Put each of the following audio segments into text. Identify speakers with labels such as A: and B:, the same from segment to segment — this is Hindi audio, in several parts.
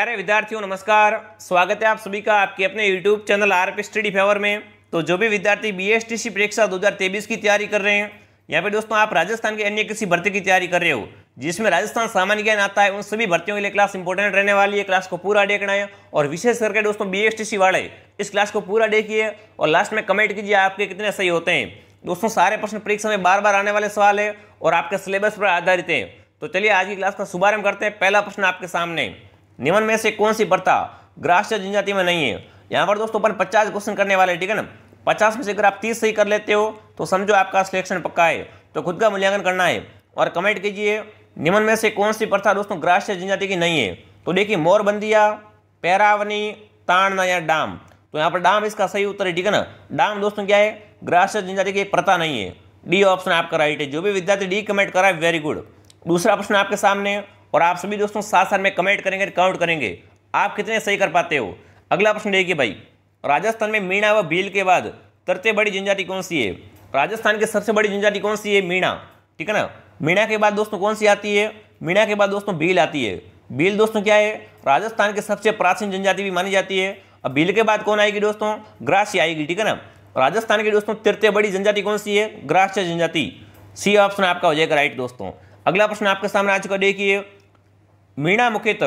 A: अरे विद्यार्थियों नमस्कार स्वागत है आप सभी का आपके अपने YouTube channel R P study favour में तो जो भी विद्यार्थी बीएसटीसी परीक्षा 2023 की तैयारी कर रहे हैं यहाँ पे दोस्तों आप राजस्थान के अन्य किसी भर्ती की तैयारी कर रहे हो जिसमें राजस्थान सामान्य ज्ञान आता है उन सभी भर्तियों के लिए क्लास इंपॉर्टेंट रहने वाली है क्लास को पूरा देखना है और विशेष करके दोस्तों बी वाले इस क्लास को पूरा देखिए और लास्ट में कमेंट कीजिए आपके कितने सही होते हैं दोस्तों सारे प्रश्न परीक्षा में बार बार आने वाले सवाल है और आपके सिलेबस पर आधारित है तो चलिए आज की क्लास का शुभारंभ करते हैं पहला प्रश्न आपके सामने निम्न में से कौन सी प्रथा ग्रास्य जनजाति में नहीं है यहाँ पर दोस्तों अपन पचास क्वेश्चन करने वाले ठीक है ना पचास में से अगर आप तीस सही कर लेते हो तो समझो आपका सिलेक्शन पक्का है तो खुद का मूल्यांकन करना है और कमेंट कीजिए निम्न में से कौन सी प्रथा दोस्तों ग्रास्य जनजाति की नहीं है तो देखिए मोरबंदिया पैरावनी ताड़ना या डाम तो यहाँ पर डाम इसका सही उत्तर है ठीक है ना डाम दोस्तों क्या है ग्रास्य जनजाति की प्रथा नहीं है डी ऑप्शन आपका राइट है जो भी विद्यार्थी डी कमेंट करा है वेरी गुड दूसरा प्रश्न आपके सामने और आप सभी दोस्तों साथ साथ में कमेंट करेंगे काउंट करेंगे आप कितने सही कर पाते हो अगला प्रश्न देखिए भाई राजस्थान में मीणा व भील के बाद तरते बड़ी जनजाति कौन सी है राजस्थान की सबसे बड़ी जनजाति कौन सी है मीणा ठीक है ना मीणा के बाद दोस्तों कौन सी आती है मीणा के बाद दोस्तों भील आती है भील दोस्तों क्या है राजस्थान की सबसे प्राचीन जनजाति भी मानी जाती है अब भील के बाद कौन आएगी दोस्तों ग्रासी आएगी ठीक है ना राजस्थान की दोस्तों तृतीय बड़ी जनजाति कौन सी है ग्रास्य जनजाति सी ऑप्शन आपका हो जाएगा राइट दोस्तों अगला प्रश्न आपके सामने आ चुका देखिए मीणा मुकित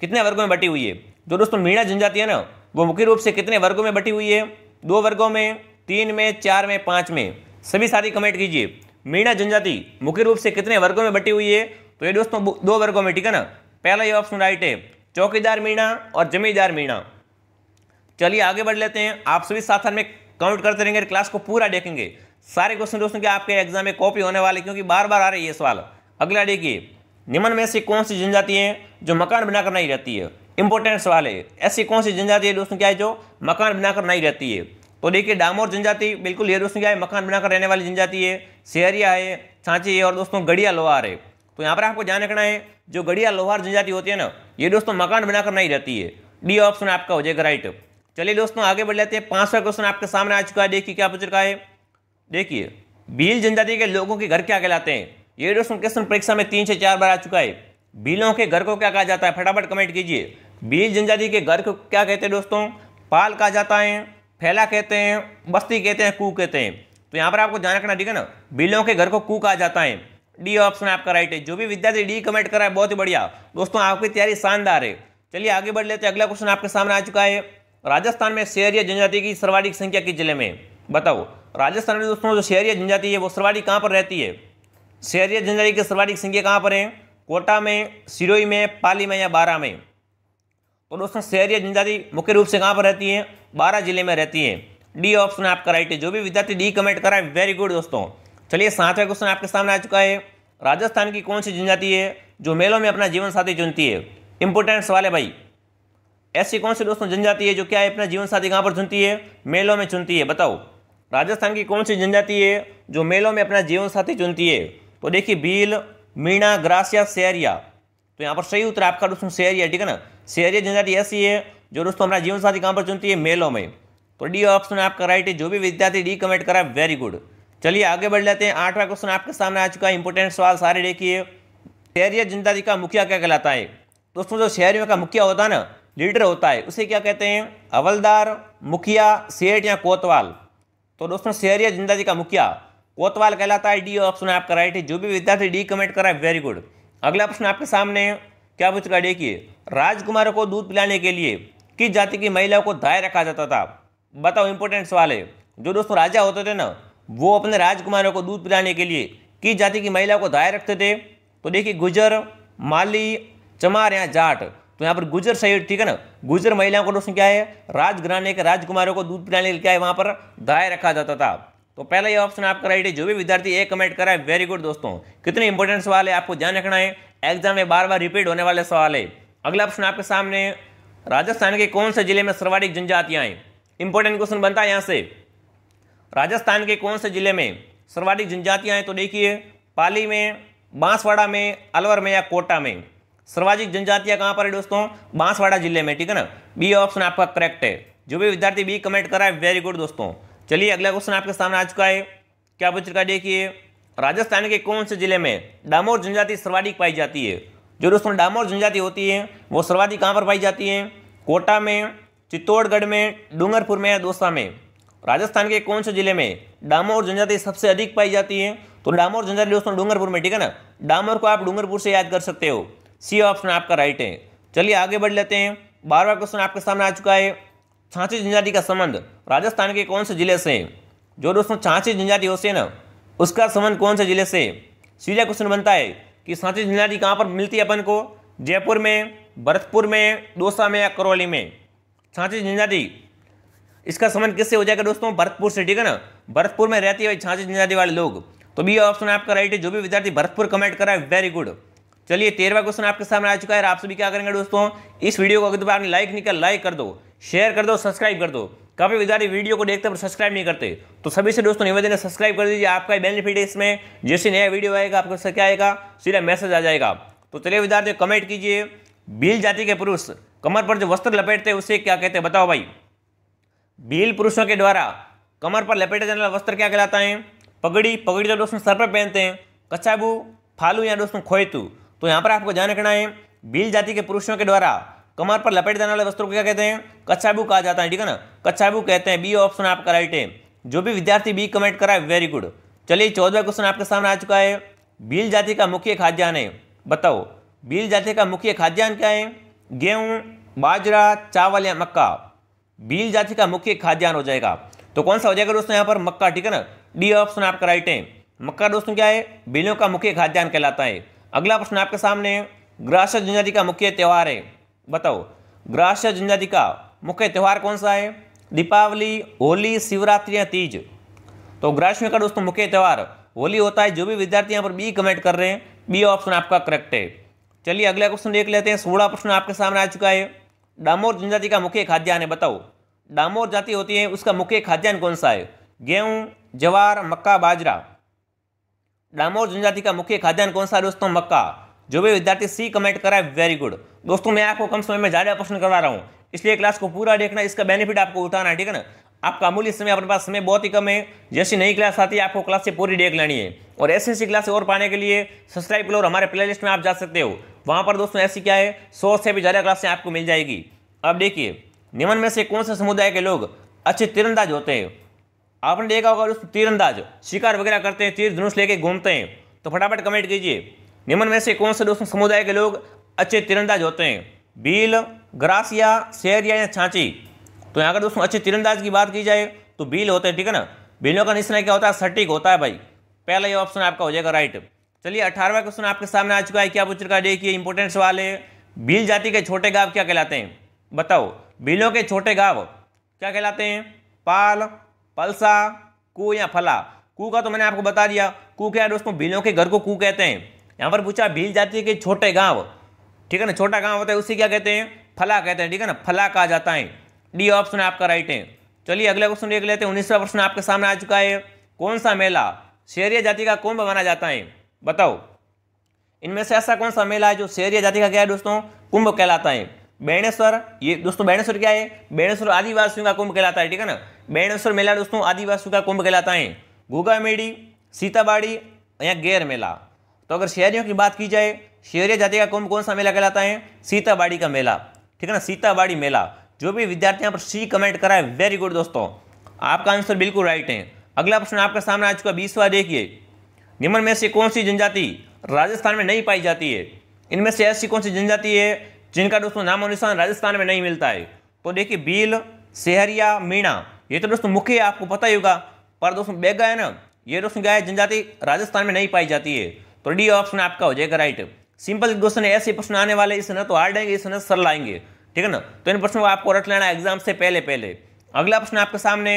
A: कितने वर्गों में बटी हुई है जो दोस्तों मीणा जनजाति है ना वो मुख्य रूप से कितने वर्गों में बटी हुई है दो वर्गों में तीन में चार में पाँच में सभी सारी कमेंट कीजिए मीणा जनजाति मुख्य रूप से कितने वर्गों में बटी हुई है तो ये दोस्तों दो वर्गों में ठीक है ना पहला ये ऑप्शन राइट है चौकीदार मीणा और जमींदार मीणा चलिए आगे बढ़ लेते हैं आप सभी साथ में कमेंट करते रहेंगे क्लास को पूरा देखेंगे सारे क्वेश्चन दोस्तों के आपके एग्जाम में कॉपी होने वाले क्योंकि बार बार आ रही है सवाल अगला देखिए निम्न में ऐसी कौन सी जनजाति है जो मकान बनाकर नहीं रहती है इंपॉर्टेंट सवाल है ऐसी कौन सी जनजाति है दोस्तों क्या है जो मकान बनाकर नहीं रहती है तो देखिए डामोर जनजाति बिल्कुल ये दोस्तों क्या है मकान बनाकर रहने वाली जनजाति है शहरिया है सांची है और दोस्तों गढ़िया लोहार है तो यहाँ पर आपको ध्यान रखना है जो गड़िया लोहार जनजाति होती है ना ये दोस्तों मकान बनाकर नहीं रहती है डी ऑप्शन आपका हो जाएगा राइट चलिए दोस्तों आगे बढ़ लेते हैं पांचवा क्वेश्चन आपके सामने आ चुका है देखिए क्या पूछ रखा है देखिए भील जनजाति के लोगों के घर क्या कहलाते हैं ये दोस्तों क्वेश्चन परीक्षा में तीन से चार बार आ चुका है बिलों के घर को क्या कहा जाता है फटाफट कमेंट कीजिए बिल जनजाति के घर को क्या कहते हैं दोस्तों पाल कहा जाता है फैला कहते हैं बस्ती कहते हैं कू कहते हैं तो यहाँ पर आपको ध्यान रखना ठीक है ना बिलों के घर को कू कहा जाता है डी ऑप्शन आपका राइट है जो भी विद्यार्थी डी कमेंट करा है बहुत ही बढ़िया दोस्तों आपकी तैयारी शानदार है चलिए आगे बढ़ लेते हैं अगला क्वेश्चन आपके सामने आ चुका है राजस्थान में शहरीय जनजाति की सर्वाधिक संख्या किस जिले में बताओ राजस्थान में दोस्तों जो शहरीय जनजाति है वो सर्वाधिक कहाँ पर रहती है शहरी जनजाति के सर्वाधिक संख्या कहाँ पर है कोटा में सिरोई में पाली में या बारह में तो दोस्तों शहरी जनजाति मुख्य रूप से कहाँ पर रहती है बारह जिले में रहती है डी ऑप्शन आपका राइट है जो भी विद्यार्थी डी कमेंट करा है वेरी गुड दोस्तों चलिए सातवें क्वेश्चन आपके सामने आ चुका है राजस्थान की कौन सी जनजाति है जो मेलों में अपना जीवन साथी चुनती है इंपोर्टेंट सवाल है भाई ऐसी कौन सी दोस्तों जनजाति है जो क्या है अपना जीवन साथी कहाँ पर चुनती है मेलों में चुनती है बताओ राजस्थान की कौन सी जनजाति है जो मेलों में अपना जीवन साथी चुनती है तो देखिए बील मीणा ग्रासिया सेरिया तो यहाँ पर सही उत्तर आपका दोस्तों सेरिया ठीक है ना सेरिया जनजाति ऐसी है जो दोस्तों हमारा जीवन साथी कहाँ पर चुनती है मेलों में तो डी ऑप्शन आपका राइट है जो भी विद्यार्थी डी कमेंट करा वेरी गुड चलिए आगे बढ़ लेते हैं आठवां क्वेश्चन आपके सामने आ चुका है इंपोर्टेंट सवाल सारे देखिए शहरीय जनजाति का मुखिया क्या कहलाता है दोस्तों जो शहरियों का मुखिया होता है ना लीडर होता है उसे क्या कहते हैं हवलदार मुखिया सेठ या कोतवाल तो दोस्तों शहरिया जनजाति का मुखिया कोतवाल कहलाता है डी ऑप्शन आपका राइट है जो भी विद्यार्थी डी कमेंट करा है वेरी गुड अगला प्रश्न आपके सामने है क्या पूछ रहा देखिए राजकुमारों को दूध पिलाने के लिए किस जाति की महिलाओं को दाय रखा जाता था बताओ इंपोर्टेंट सवाल है जो दोस्तों राजा होते थे ना वो अपने राजकुमारों को दूध पिलाने के लिए किस जाति की महिलाओं को दाय रखते थे तो देखिए गुजर माली चमार या जाट तो यहाँ पर गुजर सही ठीक है ना गुजर महिलाओं को दोस्तों क्या है राजघराने के राजकुमारों को दूध पिलाने के लिए क्या है वहाँ पर दाय रखा जाता था तो पहला ये ऑप्शन आपका राइट है जो भी विद्यार्थी ए कमेंट करा है वेरी गुड दोस्तों कितने इंपॉर्टेंट सवाल है आपको ध्यान रखना है एग्जाम में बार बार रिपीट होने वाले सवाल है अगला ऑप्शन आपके सामने राजस्थान के कौन से जिले में सर्वाधिक जनजातियां हैं इंपॉर्टेंट क्वेश्चन बनता है यहाँ से राजस्थान के कौन से जिले में सर्वाधिक जनजातियां हैं तो देखिए पाली में बांसवाड़ा में अलवर में या कोटा में सर्वाधिक जनजातियां कहाँ पर है दोस्तों बांसवाड़ा जिले में ठीक है ना बी ऑप्शन आपका करेक्ट है जो भी विद्यार्थी बी कमेंट करा है वेरी गुड दोस्तों चलिए अगला क्वेश्चन आपके सामने आ चुका है क्या पूछ चुका देखिए राजस्थान के कौन से जिले में डामोर जनजाति सर्वाधिक पाई जाती है जो दोस्तों डामोर जनजाति होती है वो सर्वाधिक कहाँ पर पाई जाती है कोटा में चित्तौड़गढ़ में डूंगरपुर में या दोसा में राजस्थान के कौन से जिले में डामोर जनजाति सबसे अधिक पाई जाती है तो डामोर जनजाति दोस्तों डूंगरपुर में ठीक है ना डामोर को आप डूंगरपुर से याद कर सकते हो सी ऑप्शन आपका राइट है चलिए आगे बढ़ लेते हैं बारहवा क्वेश्चन आपके सामने आ चुका है छाँची जनजाति का संबंध राजस्थान के कौन से जिले से जो दोस्तों छाँची जनजाति होते ना उसका संबंध कौन से जिले से सीधा क्वेश्चन बनता है कि सांची जनजाति कहाँ पर मिलती है अपन को जयपुर में भरतपुर में दोसा में या करौली में छाँची जनजाति इसका संबंध किससे हो जाएगा दोस्तों भरतपुर से ठीक है ना भरतपुर में रहती है छाँची जनजाति वाले लोग तो भी ऑप्शन आपका राइट है जो भी विद्यार्थी भरतपुर कमेंट करा है वेरी गुड चलिए तेरहवा क्वेश्चन आपके सामने आ चुका है आप सभी क्या करेंगे दोस्तों इस वीडियो को अगर दोबारा आपने लाइक नहीं कर लाइक कर दो शेयर कर दो सब्सक्राइब कर दो काफ़ी विद्यार्थी वीडियो को देखते पर सब्सक्राइब नहीं करते तो सभी से दोस्तों निवेदन है सब्सक्राइब कर दीजिए आपका बेनिफिट है इसमें जैसे नया वीडियो आएगा आपको क्या आएगा सीधा मैसेज आ जाएगा तो चलिए विद्यार्थी कमेंट कीजिए भील जाति के पुरुष कमर पर जो वस्त्र लपेटते हैं उसे क्या कहते हैं बताओ भाई भील पुरुषों के द्वारा कमर पर लपेटे जाने वाला वस्त्र क्या कहलाता है पगड़ी पगड़ी जो तो दोस्तों सर पर पहनते हैं कच्छाबू फालू या दोस्तों खोयतू तो यहाँ पर आपको ध्यान रखना है बिल जाति के पुरुषों के द्वारा कमर पर लपेट देने वाले वस्त्रों को क्या कहते हैं कच्छाबू कहा जाता है ठीक है ना कच्छाबू कहते हैं बी ऑप्शन आपका राइट है जो भी विद्यार्थी बी कमेंट करा है वेरी गुड चलिए चौदह क्वेश्चन आपके सामने आ चुका है बिल जाति का मुख्य खाद्यान्न है बताओ बिल जाति का मुख्य खाद्यान्न क्या है गेहूं बाजरा चावल या मक्का बिल जाति का मुख्य खाद्यान्न हो जाएगा तो कौन सा हो जाएगा दोस्तों यहाँ पर मक्का ठीक है ना डी ऑप्शन आपका राइट है मक्का दोस्तों क्या है बिलों का मुख्य खाद्यान्न कहलाता है अगला प्रश्न आपके सामने ग्रास जनजाति का मुख्य त्यौहार है बताओ ग्रास जनजाति का मुख्य त्यौहार कौन सा है दीपावली होली शिवरात्रि या तीज तो ग्रास्य का दोस्तों मुख्य त्यौहार होली होता है जो भी विद्यार्थी यहाँ पर बी कमेंट कर रहे हैं बी ऑप्शन आपका करेक्ट है चलिए अगला क्वेश्चन देख लेते हैं सोलह प्रश्न आपके सामने आ चुका है डामोर जनजाति का मुख्य खाद्यान्न है बताओ डामोर जाति होती है उसका मुख्य खाद्यान्न कौन सा है गेहूँ जवार मक्का बाजरा डामोर जनजाति का मुख्य खाद्यान्न कौन सा दोस्तों मक्का जो भी विद्यार्थी सी कमेंट कराए वेरी गुड दोस्तों मैं आपको कम समय में ज़्यादा प्रश्न करवा रहा हूँ इसलिए क्लास को पूरा देखना इसका बेनिफिट आपको उठाना है ठीक है ना आपका अमूल्य समय अपने पास समय बहुत ही कम है जैसी नई क्लास आती है आपको क्लास से पूरी देख लेनी है और ऐसी ऐसी क्लास और पाने के लिए सब्सक्राइब करो और हमारे प्ले में आप जा सकते हो वहाँ पर दोस्तों ऐसी क्या है सौ से भी ज़्यादा क्लासें आपको मिल जाएगी अब देखिए निमन में से कौन से समुदाय के लोग अच्छे तिरंदाज होते हैं आपने देखा होगा उस तीरंदाज शिकार वगैरह करते हैं तीर धनुष लेके घूमते हैं तो फटाफट कमेंट कीजिए निम्न में से कौन से दोस्तों समुदाय के लोग अच्छे तीरंदाज होते हैं बील ग्रासिया शेरिया या छाँची तो यहाँ अगर दोस्तों अच्छे तीरंदाज की बात की जाए तो बील होते हैं ठीक है ना बीलों का निशाना क्या होता है सटीक होता है भाई पहला ये ऑप्शन आपका हो जाएगा राइट चलिए अठारहवा क्वेश्चन आपके सामने आ चुका है क्या पूछ रखा देखिए इंपोर्टेंट सवाल है बिल जाति के छोटे गाँव क्या कहलाते हैं बताओ बिलों के छोटे गाँव क्या कहलाते हैं पाल पलसा कु या फला कु का तो मैंने आपको बता दिया कु क्या है दोस्तों भीलों के घर को कु कहते हैं यहाँ पर पूछा भील जाति के छोटे गाँव ठीक है ना छोटा गांव होता है उसे क्या कहते हैं फला कहते हैं ठीक है ना फला कहा जाता है डी ऑप्शन आपका राइट है चलिए अगला क्वेश्चन देख लेते हैं उन्नीसवा प्रश्न आपके सामने आ चुका है कौन सा मेला शेरिया जाति का कुंभ माना जाता है बताओ इनमें से ऐसा कौन सा मेला है जो शेरिया जाति का क्या है दोस्तों कुंभ कहलाता है बेणेश्वर ये दोस्तों बेणेश्वर क्या है बेणेश्वर आदिवासियों का कुंभ कहलाता है ठीक है ना बेणेश्वर मेला दोस्तों आदिवासियों का कुंभ कहलाता है गोगा मेड़ी सीताबाड़ी या गैर मेला तो अगर शहरियों की बात की जाए शहरीय जाति का कुंभ कौन सा मेला कहलाता है सीताबाड़ी का मेला ठीक है ना सीताबाड़ी मेला जो भी विद्यार्थी यहाँ पर सी कमेंट करा है वेरी गुड दोस्तों आपका आंसर बिल्कुल राइट है अगला प्रश्न आपका सामने आ चुका बीसवा देखिए निम्न में से कौन सी जनजाति राजस्थान में नहीं पाई जाती है इनमें से ऐसी कौन सी जनजाति है जिनका दोस्तों नामो निशान राजस्थान में नहीं मिलता है तो देखिए बिल सेहरिया मीणा ये तो दोस्तों मुख्य आपको पता ही होगा पर दोस्तों बेगा है ना ये दोस्तों क्या है जनजाति राजस्थान में नहीं पाई जाती है तो डी ऑप्शन आपका हो जाएगा राइट सिंपल क्वेश्चन ऐसे प्रश्न आने वाले इस न तो हार्ड आएंगे इस न सरल आएंगे ठीक है ना तो इन प्रश्नों को आपको रट लेना एग्जाम से पहले पहले अगला प्रश्न आपके सामने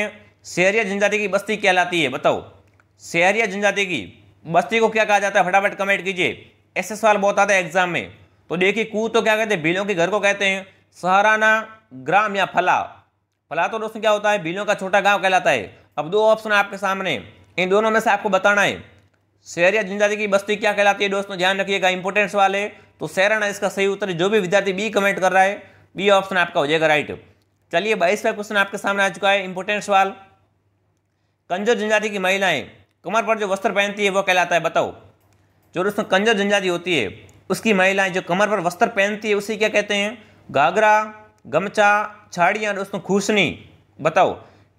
A: शहरिया जनजाति की बस्ती कहलाती है बताओ शहरिया जनजाति की बस्ती को क्या कहा जाता है फटाफट कमेंट कीजिए ऐसे सवाल बहुत आता है एग्जाम में तो देखिए कू तो क्या कहते हैं भीलों के घर को कहते हैं सहराना ग्राम या फला फला तो दोस्तों क्या होता है भीलों का छोटा गाँव कहलाता है अब दो ऑप्शन आपके सामने इन दोनों में से आपको बताना है शहर या जनजाति की बस्ती क्या कहलाती है दोस्तों ध्यान रखिएगा इंपोर्टेंस वाले तो सहराना इसका सही उत्तर जो भी विद्यार्थी बी कमेंट कर रहा है बी ऑप्शन आपका हो जाएगा राइट चलिए बाईसवा क्वेश्चन आपके सामने आ चुका है इंपोर्टेंट सवाल कंजर जनजाति की महिलाएं कमर पर जो वस्त्र पहनती है वो कहलाता है बताओ जो दोस्तों कंजर जनजाति होती है उसकी महिलाएं जो कमर पर वस्त्र पहनती है उसे क्या कहते हैं घाघरा गमछा छाड़ियाँ दोस्तों खूसनी बताओ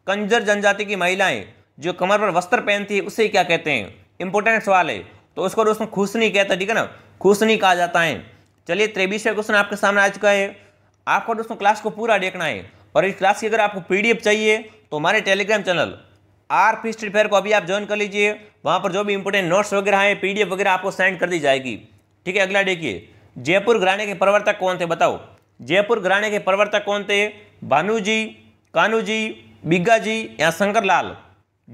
A: कंजर जनजाति की महिलाएं जो कमर पर वस्त्र पहनती है उसे क्या कहते हैं इंपॉर्टेंट सवाल है तो उसको दोस्तों खूसनी कहता है ठीक है ना खूसनी कहा जाता है चलिए त्रेबीसवा क्वेश्चन आपके सामने आ चुका है आपको दोस्तों क्लास को पूरा देखना है और इस क्लास की अगर आपको पी चाहिए तो हमारे टेलीग्राम चैनल आर फी फेयर को अभी आप ज्वाइन कर लीजिए वहाँ पर जो भी इंपोर्टेंट नोट्स वगैरह हैं पीडीएफ वगैरह आपको सेंड कर दी जाएगी ठीक है अगला देखिए जयपुर घराने के प्रवर्तक कौन थे बताओ जयपुर घराने के प्रवर्तक कौन थे भानुजी कानूजी बिग्गा जी या शंकर लाल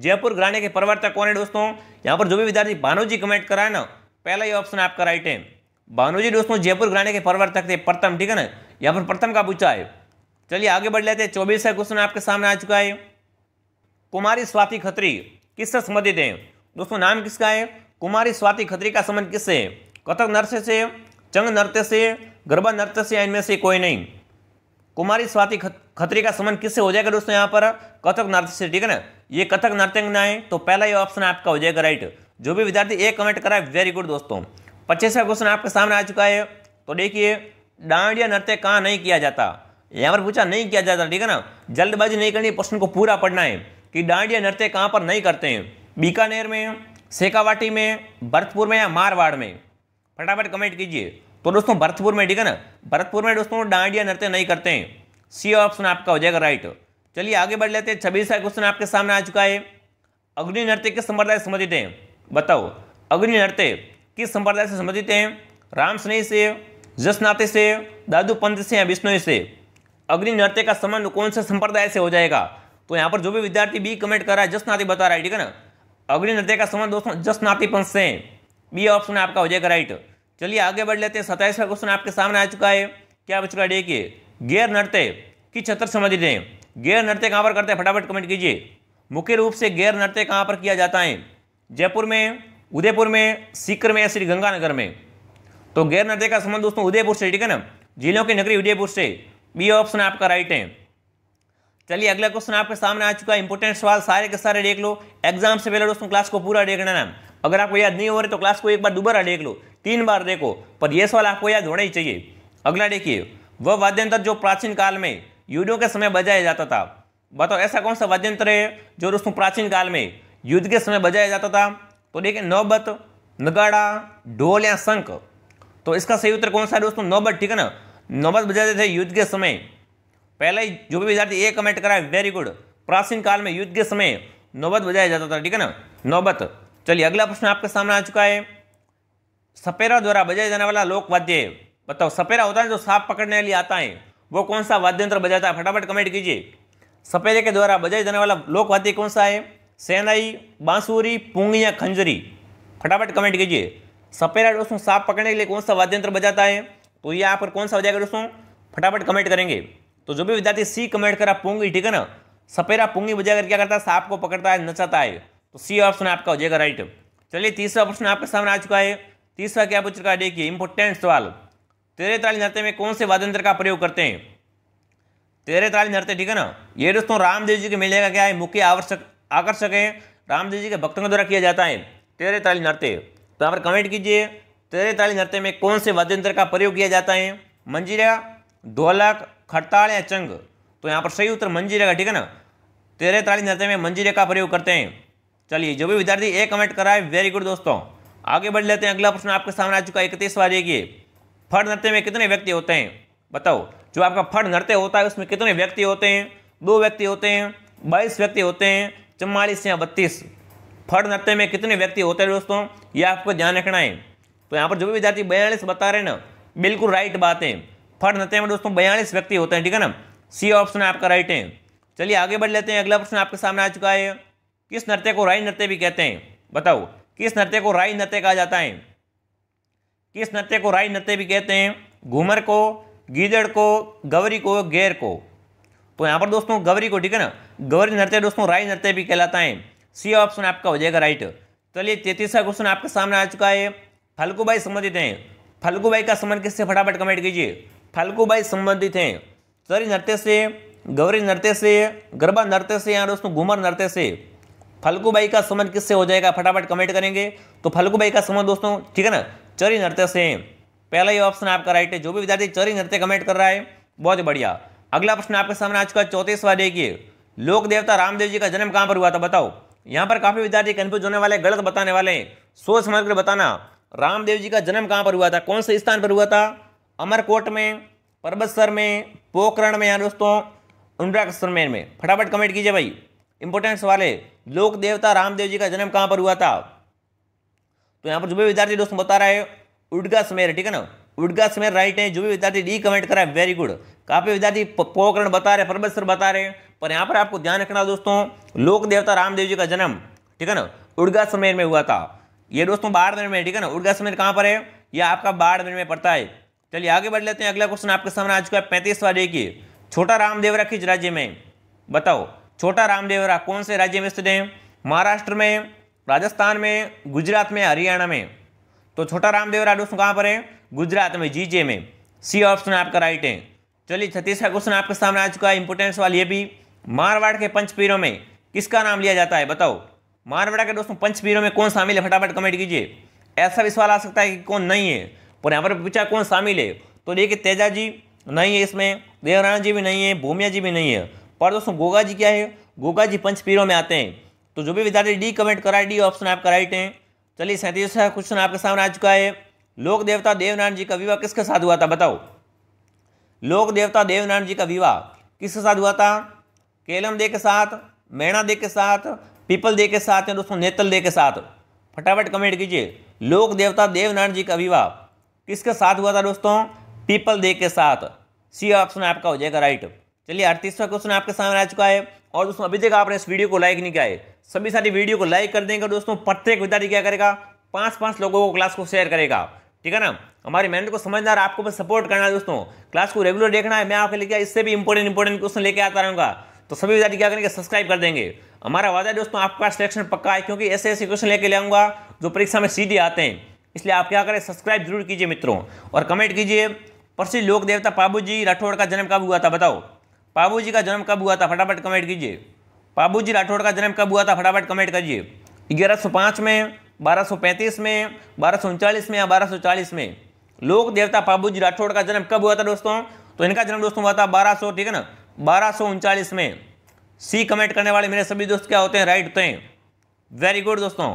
A: जयपुर घराने के प्रवर्तक कौन है दोस्तों यहाँ पर जो भी विद्यार्थी भानुजी कमेंट कराए ना पहला ही ऑप्शन आपका राइट है भानुजी दोस्तों जयपुर घराने के प्रवर्तक थे प्रथम ठीक है ना यहाँ पर प्रथम का पूछा है चलिए आगे बढ़ लेते हैं चौबीस क्वेश्चन आपके सामने आ चुका है कुमारी स्वाति खत्री किससे संबंधित है दोस्तों नाम किसका है कुमारी स्वाति खत्री का संबंध किससे है कथक नृत्य से चंग नृत्य से गरबा नृत्य से इनमें से कोई नहीं कुमारी स्वाति खत्री का समन किससे हो जाएगा दोस्तों यहाँ पर कथक नृत्य से ठीक है ना ये कथक नृत्यंगना है तो पहला ये ऑप्शन आपका हो जाएगा राइट जो भी विद्यार्थी एक कमेंट करा है वेरी गुड दोस्तों पच्चीसवा क्वेश्चन आपके सामने आ चुका है तो देखिए डांडिया नृत्य कहाँ नहीं किया जाता यहाँ पर पूछा नहीं किया जाता ठीक है ना जल्दबाजी नहीं करनी प्रश्न को पूरा पढ़ना है कि डांडिया नृत्य कहाँ पर नहीं करते हैं बीकानेर में शेखावाटी में भरतपुर में या मारवाड़ में फटाफट कमेंट कीजिए तो दोस्तों भरतपुर में ठीक है ना भरतपुर में दोस्तों डांडिया नृत्य नहीं करते हैं सी ऑप्शन आपका हो जाएगा राइट चलिए आगे बढ़ लेते हैं छब्बीसवा क्वेश्चन आपके सामने आ चुका है अग्नि नृत्य किस संप्रदाय से संबंधित हैं बताओ अग्नि नृत्य किस संप्रदाय से संबंधित हैं राम स्नेह से जसनाते से दादू पंत से या विष्णु से अग्नि नृत्य का संबंध कौन से संप्रदाय से हो जाएगा तो यहाँ पर जो भी विद्यार्थी बी कमेंट कर रहा है जसनाती बता रहा है ठीक है ना अग्नि नृत्य का संबंध दोस्तों जसनाती पंथ से है बी ऑप्शन आपका हो जाएगा राइट चलिए आगे बढ़ लेते हैं सताइसवा क्वेश्चन आपके सामने आ चुका है क्या बच चुका है देखिए गैर नृत्य की छत्र समझ दें गैर नृत्य कहाँ पर करते हैं फटाफट कमेंट कीजिए मुख्य रूप से गैर नृत्य कहाँ पर किया जाता है जयपुर में उदयपुर में सीकर में या श्री गंगानगर में तो गैर नृत्य का संबंध दोस्तों उदयपुर से ठीक है ना जिलों की नगरी उदयपुर से बी ऑप्शन आपका राइट है चलिए अगला क्वेश्चन आपके सामने आ चुका है इंपोर्टेंट सवाल सारे के सारे देख लो एग्जाम से पहले दोस्तों क्लास को पूरा देखना ना अगर आपको याद नहीं हो रहा तो क्लास को एक बार दोबारा देख लो तीन बार देखो पर यह सवाल आपको याद होना ही चाहिए अगला देखिए वह वाद्यंत्र जो प्राचीन काल में युद्धों के समय बजाया जाता था बताओ ऐसा कौन सा वाद्यंत्र है जो दोस्तों प्राचीन काल में युद्ध के समय बजाया जाता था तो देखिए नौबत नगाड़ा ढोल या शंख तो इसका सही उत्तर कौन सा है दोस्तों नौबत ठीक है ना नौबत बजाते थे युद्ध के समय पहले ही जो भी विद्यार्थी ये कमेंट करा वेरी गुड प्राचीन काल में युद्ध के समय नौबत बजाया जाता था ठीक है ना नौबत चलिए अगला प्रश्न आपके सामने आ चुका है सपेरा द्वारा बजाया जाने वाला लोक वाद्य बताओ सपेरा होता है जो सांप पकड़ने के लिए आता है वो कौन सा वाद्य यंत्र बजाता है फटाफट कमेंट कीजिए सपेरे के द्वारा बजाया जाने वाला लोक वाद्य कौन सा है सेनाई बांसुरी पुंग या खंजरी फटाफट कमेंट कीजिए सपेरा दोस्तों सांप पकड़ने के लिए कौन सा वाद्य यंत्र बजाता है तो ये यहाँ पर कौन सा बजाएगा दोस्तों फटाफट कमेंट करेंगे तो जो भी विद्यार्थी सी कमेंट करा पुंगी ठीक है ना सपेरा पुंगी बजाकर क्या करता है सांप को पकड़ता है नचाता है तो सी ऑप्शन आपका हो जाएगा राइट चलिए तीसरा प्रश्न आपके सामने आ चुका है तीसरा क्या पूछ रहा है देखिए इंपोर्टेंट सवाल तेरे ताली नृत्य में कौन से वादंत्र का प्रयोग करते हैं तेरे ताली नृत्य ठीक है ना ये दोस्तों रामदेव जी के मेले का क्या है मुख्य आवश्यक आकर्षक है रामदेव जी के भक्तों के द्वारा किया जाता है तेरे ताली नृत्य तो यहाँ पर कमेंट कीजिए तेरे ताली नृत्य में कौन से वाद्यंत्र का प्रयोग किया जाता है मंजीरा ढोलक खड़ताल या चंग तो यहाँ पर सही उत्तर मंजीरा का ठीक है ना तेरे ताली नृत्य में मंजीरे का प्रयोग करते हैं चलिए जो भी विद्यार्थी ए कमेंट करा है वेरी गुड दोस्तों आगे बढ़ लेते हैं अगला प्रश्न आपके सामने आ चुका है इकतीस बार देखिए फट नृत्य में कितने व्यक्ति होते हैं बताओ जो आपका फट नृत्य होता है उसमें कितने व्यक्ति होते हैं दो व्यक्ति होते हैं बाईस व्यक्ति होते हैं चौवालीस या बत्तीस फट नृत्य में कितने व्यक्ति होते हैं दोस्तों ये आपको ध्यान रखना है तो यहाँ पर जो भी विद्यार्थी बयालीस बता रहे हैं ना बिल्कुल राइट बात है फट नृत्य में दोस्तों बयालीस व्यक्ति होते हैं ठीक है ना सी ऑप्शन आपका राइट है चलिए आगे बढ़ लेते हैं अगला प्रश्न आपके सामने आ चुका है किस नृत्य को राई नृत्य भी कहते हैं बताओ किस नृत्य को राई नृत्य कहा जाता है किस नृत्य को राई नृत्य भी कहते हैं घूमर को गीदड़ को गवरी को गैर को तो यहाँ पर दोस्तों गवरी को ठीक है ना गवरी नृत्य दोस्तों राई नृत्य भी कहलाता है सी ऑप्शन आपका हो जाएगा राइट चलिए तैतीसवा क्वेश्चन आपके सामने आ चुका है फल्गू भाई संबंधित हैं फल्गू भाई का संबंध किससे फटाफट कमेंट कीजिए फल्गू भाई संबंधित हैं सरी नृत्य से गौरी नृत्य से गरबा नृत्य से यहाँ दोस्तों घूमर नृत्य से भाई का संबंध किससे हो जाएगा फटाफट कमेंट करेंगे तो भाई का संबंध दोस्तों ठीक है ना चरी नृत्य से पहला ये ऑप्शन आपका राइट है जो भी विद्यार्थी चरी नृत्य कमेंट कर रहा है बहुत बढ़िया अगला प्रश्न आपके सामने आ चुका है चौतीसवा देखिए लोक देवता रामदेव जी का जन्म कहाँ पर हुआ था बताओ यहाँ पर काफ़ी विद्यार्थी कन्फ्यूज होने वाले गलत बताने वाले हैं सोच समझ कर बताना रामदेव जी का जन्म कहाँ पर हुआ था कौन से स्थान पर हुआ था अमरकोट में पर्वतसर में पोखरण में या दोस्तों इंद्राक्षर में फटाफट कमेंट कीजिए भाई इंपोर्टेंट सवाल है लोक देवता रामदेव जी का जन्म कहां पर हुआ था तो यहां पर जो भी विद्यार्थी दोस्तों बता रहा है उडगा समेर ठीक है ना उडगा समेर राइट है जो भी विद्यार्थी डी कमेंट करा है वेरी गुड काफ़ी विद्यार्थी पोकरण बता रहे पर्वत सर बता रहे पर यहां पर आपको ध्यान रखना दोस्तों लोक देवता रामदेव जी का जन्म ठीक है ना उड़गा समेर में हुआ था ये दोस्तों बाड़मेर में ठीक है ना उड़गा समेर कहां पर है यह आपका बाड़मेर में पड़ता है चलिए आगे बढ़ लेते हैं अगला क्वेश्चन आपके सामने आ चुका है पैंतीस वाले की छोटा रामदेव रखी राज्य में बताओ छोटा रामदेवरा कौन से राज्य में स्थित है महाराष्ट्र में राजस्थान में गुजरात में हरियाणा में तो छोटा रामदेवरा दोस्तों कहाँ पर है गुजरात में जीजे में सी ऑप्शन आपका राइट है चलिए छत्तीसगढ़ क्वेश्चन आपके सामने आ चुका है इंपोर्टेंट सवाल ये भी मारवाड़ के पंचपीरों में किसका नाम लिया जाता है बताओ मारवाड़ा के दोस्तों पंचपीरों में कौन शामिल है फटाफट कमेंट कीजिए ऐसा भी सवाल आ सकता है कि कौन नहीं है पर यहाँ पर पूछा कौन शामिल है तो देखिए तेजा जी नहीं है इसमें देवराणा जी भी नहीं है भूमिया जी भी नहीं है पर दोस्तों गोगा जी क्या है गोगा जी पंच पीरों में आते हैं तो जो भी विद्यार्थी डी कमेंट करा डी ऑप्शन आपका राइट है चलिए सैंतीस क्वेश्चन आपके सामने आ चुका है लोक देवता देवनारायण जी का विवाह किसके साथ हुआ था बताओ लोक देवता देवनारायण जी का विवाह किसके साथ हुआ था केलम दे के साथ मैणा दे के साथ पीपल दे के साथ या दोस्तों नेतल दे के साथ फटाफट कमेंट कीजिए लोक देवता देवनारायण जी का विवाह किसके साथ हुआ था दोस्तों पीपल दे के साथ सी ऑप्शन आपका हो जाएगा राइट चलिए अड़तीसवा क्वेश्चन आपके सामने आ चुका है और दोस्तों अभी तक आपने इस वीडियो को लाइक नहीं किया है सभी सारी वीडियो को लाइक कर देंगे दोस्तों प्रत्येक विद्यार्थी क्या करेगा पाँच पाँच लोगों को क्लास को शेयर करेगा ठीक है ना हमारी मेहनत को समझना और आपको बस सपोर्ट करना है दोस्तों क्लास को रेगुलर देखना है मैं आपके लिए इससे भी इंपॉर्टेंट इंपॉर्टेंट क्वेश्चन लेके आता रहूँगा तो सभी विद्यार्थी क्या करेंगे सब्सक्राइब कर देंगे हमारा वादा है दोस्तों आपका सिलेक्शन पक्का है क्योंकि ऐसे ऐसे क्वेश्चन लेके लाऊंगा जो परीक्षा में सीधे आते हैं इसलिए आप क्या करें सब्सक्राइब जरूर कीजिए मित्रों और कमेंट कीजिए प्रसिद्ध लोक देवता पाबू जी राठौड़ का जन्म कब हुआ था बताओ पाबू जी का जन्म कब हुआ था फटाफट कमेंट कीजिए पाबू जी राठौड़ का जन्म कब हुआ था फटाफट कमेंट करिए ग्यारह में 1235 में बारह में या 1240 में लोक देवता पाबू जी राठौड़ का जन्म कब हुआ था दोस्तों तो इनका जन्म दोस्तों हुआ था 1200 ठीक है ना बारह में सी कमेंट करने वाले मेरे सभी दोस्त क्या होते हैं राइट होते हैं वेरी गुड दोस्तों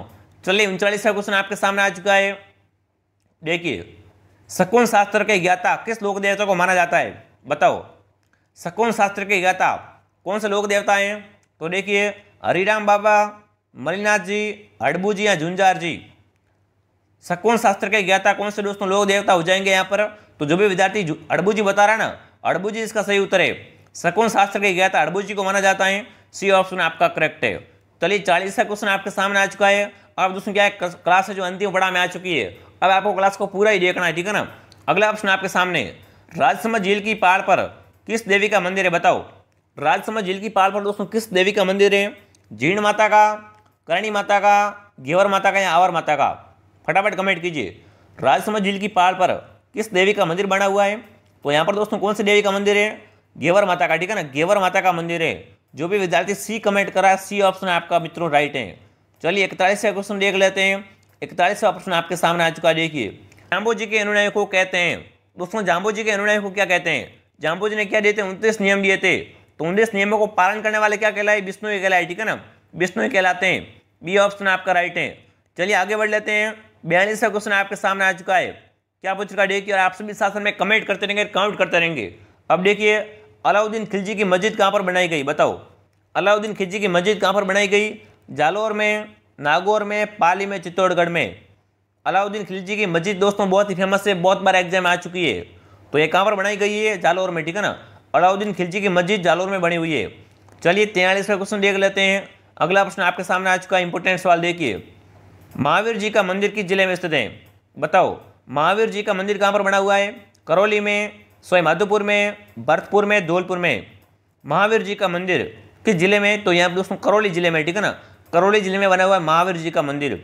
A: चलिए उनचालीस का क्वेश्चन आपके सामने आ चुका है देखिए शकुन शास्त्र के ज्ञाता किस लोक देवता को माना जाता है बताओ सकोन शास्त्र के ज्ञाता कौन से लोक देवता हैं तो देखिए हरिराम बाबा मलिनाथ जी हडबू जी या झुंझार जी शकुन शास्त्र के ज्ञाता कौन से दोस्तों लोक देवता हो जाएंगे यहाँ पर तो जो भी विद्यार्थी अड़बू जी बता रहा ना अड़बू जी इसका सही उत्तर है शकुन शास्त्र के ज्ञाता अड़बू जी को माना जाता है सी ऑप्शन आपका करेक्ट है चलिए चालीस का क्वेश्चन आपके सामने आ चुका है अब दोस्तों क्या है क्लास है जो अंतिम पड़ा में आ चुकी है अब आपको क्लास को पूरा ही देखना है ठीक है ना अगला ऑप्शन आपके सामने राजसमंद झील की पहाड़ पर किस देवी का मंदिर है बताओ राजसमंद झील की पाल पर दोस्तों किस देवी का मंदिर है जीर्ण माता का करणी माता का घेवर माता का या आवर माता का फटाफट कमेंट कीजिए राजसमंद झील की पाल पर किस देवी का मंदिर बना हुआ है तो यहाँ पर दोस्तों कौन सी देवी का मंदिर है घेवर माता का ठीक है ना घेवर माता का मंदिर है जो भी विद्यार्थी सी कमेंट करा सी ऑप्शन आपका मित्रों राइट है चलिए इकतालीस क्वेश्चन देख लेते हैं इकतालीस ऑप्शन आपके सामने आ चुका है देखिए जाम्बो जी के अनुयायियों को कहते हैं दोस्तों जाम्बो जी के अनुयायियों को क्या कहते हैं जी ने क्या दिए तो थे उनतीस नियम दिए थे तो उनतीस नियमों को पालन करने वाले क्या कहलाए विष्णु ही कहलाए ठीक है ना विष्णु ही कहलाते हैं बी ऑप्शन आपका राइट है चलिए आगे बढ़ लेते हैं का क्वेश्चन आपके सामने आ चुका है क्या पूछ चुका देखिए और आप सभी शासन में कमेंट करते रहेंगे काउंट करते रहेंगे अब देखिए अलाउद्दीन खिलजी की मस्जिद कहाँ पर बनाई गई बताओ अलाउद्दीन खिलजी की मस्जिद कहाँ पर बनाई गई जालोर में नागौर में पाली में चित्तौड़गढ़ में अलाउद्दीन खिलजी की मस्जिद दोस्तों बहुत ही फेमस है बहुत बार एग्जाम आ चुकी है तो ये कहाँ पर बनाई गई है जालौर में ठीक है ना अलाउद्दीन खिलजी की मस्जिद जालौर में बनी हुई है चलिए तैयलीसवा क्वेश्चन देख लेते हैं अगला प्रश्न आपके सामने आ चुका है इंपोर्टेंट सवाल देखिए महावीर जी का मंदिर किस जिले में स्थित है बताओ महावीर जी का मंदिर कहाँ पर बना हुआ है करौली में सोए माधोपुर में भरतपुर में धौलपुर में महावीर जी का मंदिर किस जिले में तो यहाँ पर दोस्तों करौली जिले में ठीक है ना करौली जिले में बना हुआ है महावीर जी का मंदिर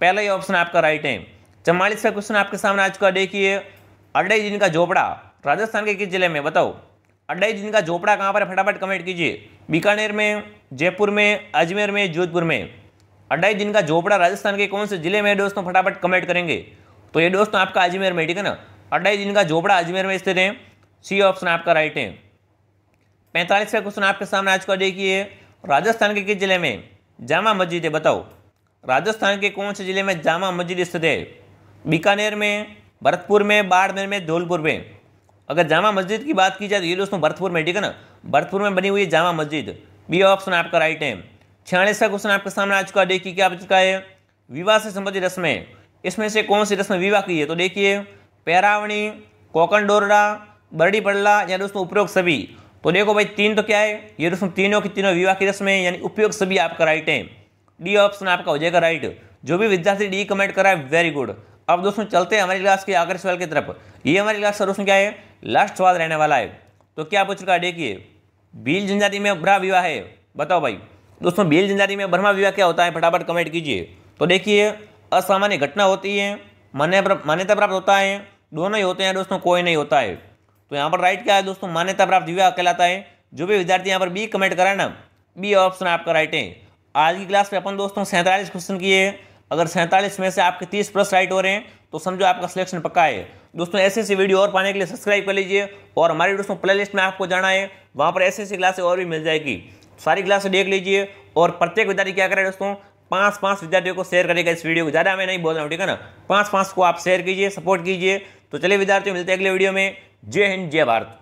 A: पहला ही ऑप्शन आपका राइट है चवालीसवा क्वेश्चन आपके सामने आ चुका देखिए दिन का झोपड़ा राजस्थान के किस जिले में बताओ दिन का झोपड़ा कहाँ पर फटाफट कमेंट कीजिए बीकानेर में जयपुर में अजमेर में जोधपुर में दिन का झोपड़ा राजस्थान के कौन से जिले में दोस्तों फटाफट कमेंट करेंगे तो ये दोस्तों आपका अजमेर में ठीक है ना दिन का झोपड़ा अजमेर में स्थित है सी ऑप्शन आपका राइट है पैंतालीसवा क्वेश्चन आपके सामने आज का देखिए राजस्थान के किस जिले में जामा मस्जिद है बताओ राजस्थान के कौन से जिले में जामा मस्जिद स्थित है बीकानेर में भरतपुर में बाड़मेर में धौलपुर में अगर जामा मस्जिद की बात की जाए तो ये दोस्तों भरतपुर में ठीक है ना भरतपुर में बनी हुई है जामा मस्जिद बी ऑप्शन आपका राइट है का क्वेश्चन आपके सामने आ चुका है देखिए क्या आ चुका है विवाह से संबंधित रस्में इसमें से कौन सी रस्म विवाह की है तो देखिए पैरावणी कोकन डोरडा बरडी पड़ला या दोस्तों उपयोग सभी तो देखो भाई तीन तो क्या है ये दोस्तों तीनों की तीनों विवाह की रस्में यानी उपयोग सभी आपका राइट है डी ऑप्शन आपका हो जाएगा राइट जो भी विद्यार्थी डी कमेंट कराए वेरी गुड अब दोस्तों चलते हैं हमारी क्लास के आखिर सवाल की तरफ ये हमारी क्लास का दोस्तों क्या है लास्ट सवाल रहने वाला है तो क्या पूछ रहा है देखिए बील जनजाति में ब्रह विवाह है बताओ भाई दोस्तों बील जनजाति में ब्रह्मा विवाह क्या होता है फटाफट कमेंट कीजिए तो देखिए असामान्य घटना होती है मान्यता प्राप्त होता है दोनों ही होते हैं दोस्तों कोई नहीं होता है तो यहाँ पर राइट क्या है दोस्तों मान्यता प्राप्त विवाह कहलाता है जो भी विद्यार्थी यहाँ पर बी कमेंट करा ना बी ऑप्शन आपका राइट है आज की क्लास में अपन दोस्तों सैंतालीस क्वेश्चन किए अगर सैंतालीस में से आपके तीस प्लस राइट हो रहे हैं तो समझो आपका सिलेक्शन पक्का है दोस्तों ऐसे ऐसी वीडियो और पाने के लिए सब्सक्राइब कर लीजिए और हमारे दोस्तों प्ले लिस्ट में आपको जाना है वहाँ पर ऐसी ऐसी क्लासें और भी मिल जाएगी सारी क्लासें देख लीजिए और प्रत्येक विद्यार्थी क्या करें दोस्तों पाँच पाँच विद्यार्थियों को शेयर करेगा इस वीडियो को ज़्यादा मैं नहीं बोल रहा हूँ ठीक है ना पाँच पाँच को आप शेयर कीजिए सपोर्ट कीजिए तो चलिए विद्यार्थियों मिलते हैं अगले वीडियो में जय हिंद जय भारत